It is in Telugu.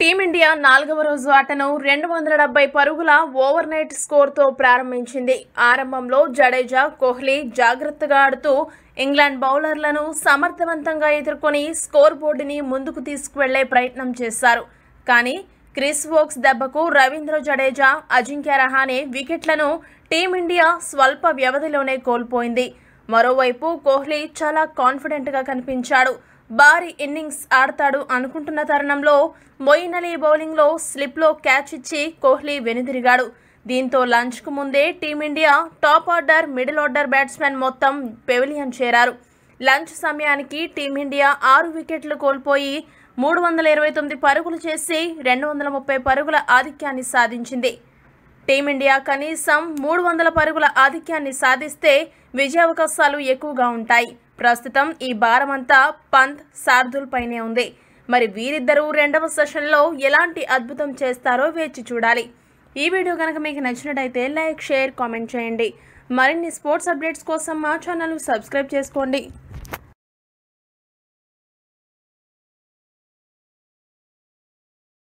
టీమిండియా నాలుగవ రోజు ఆటను రెండు వందల డెబ్బై పరుగుల ఓవర్ నైట్ స్కోర్తో ప్రారంభించింది ఆరంభంలో జడేజా కోహ్లీ జాగ్రత్తగా ఆడుతూ ఇంగ్లాండ్ బౌలర్లను సమర్థవంతంగా ఎదుర్కొని స్కోర్ బోర్డుని ముందుకు తీసుకువెళ్లే ప్రయత్నం చేశారు కానీ క్రిస్ వోక్స్ దెబ్బకు రవీంద్ర జడేజా అజింక్య రహానే వికెట్లను టీమిండియా స్వల్ప వ్యవధిలోనే కోల్పోయింది మరోవైపు కోహ్లీ చాలా కాన్ఫిడెంట్గా కనిపించాడు భారీ ఇన్నింగ్స్ ఆడతాడు అనుకుంటున్న తరుణంలో మొయిన్ అలీ బౌలింగ్లో స్లిప్లో క్యాచ్ ఇచ్చి కోహ్లీ వెనుదిరిగాడు దీంతో లంచ్కు ముందే team India top order middle order batsmen మొత్తం పెవిలియన్ చేరారు లంచ్ సమయానికి టీమిండియా ఆరు వికెట్లు కోల్పోయి మూడు వందల ఇరవై తొమ్మిది పరుగులు చేసి రెండు వందల ముప్పై పరుగుల ఆధిక్యాన్ని సాధించింది టీమిండియా కనీసం మూడు వందల పరుగుల ఆధిక్యాన్ని సాధిస్తే విజయావకాశాలు ఎక్కువగా ఉంటాయి ప్రస్తుతం ఈ భారమంతా పంత్ శార్దుల్ పైనే ఉంది మరి వీరిద్దరూ రెండవ సెషన్లో ఎలాంటి అద్భుతం చేస్తారో వేచి చూడాలి ఈ వీడియో కనుక మీకు నచ్చినట్టయితే లైక్ షేర్ కామెంట్ చేయండి మరిన్ని స్పోర్ట్స్ అప్డేట్స్ కోసం మా ఛానల్ సబ్స్క్రైబ్ చేసుకోండి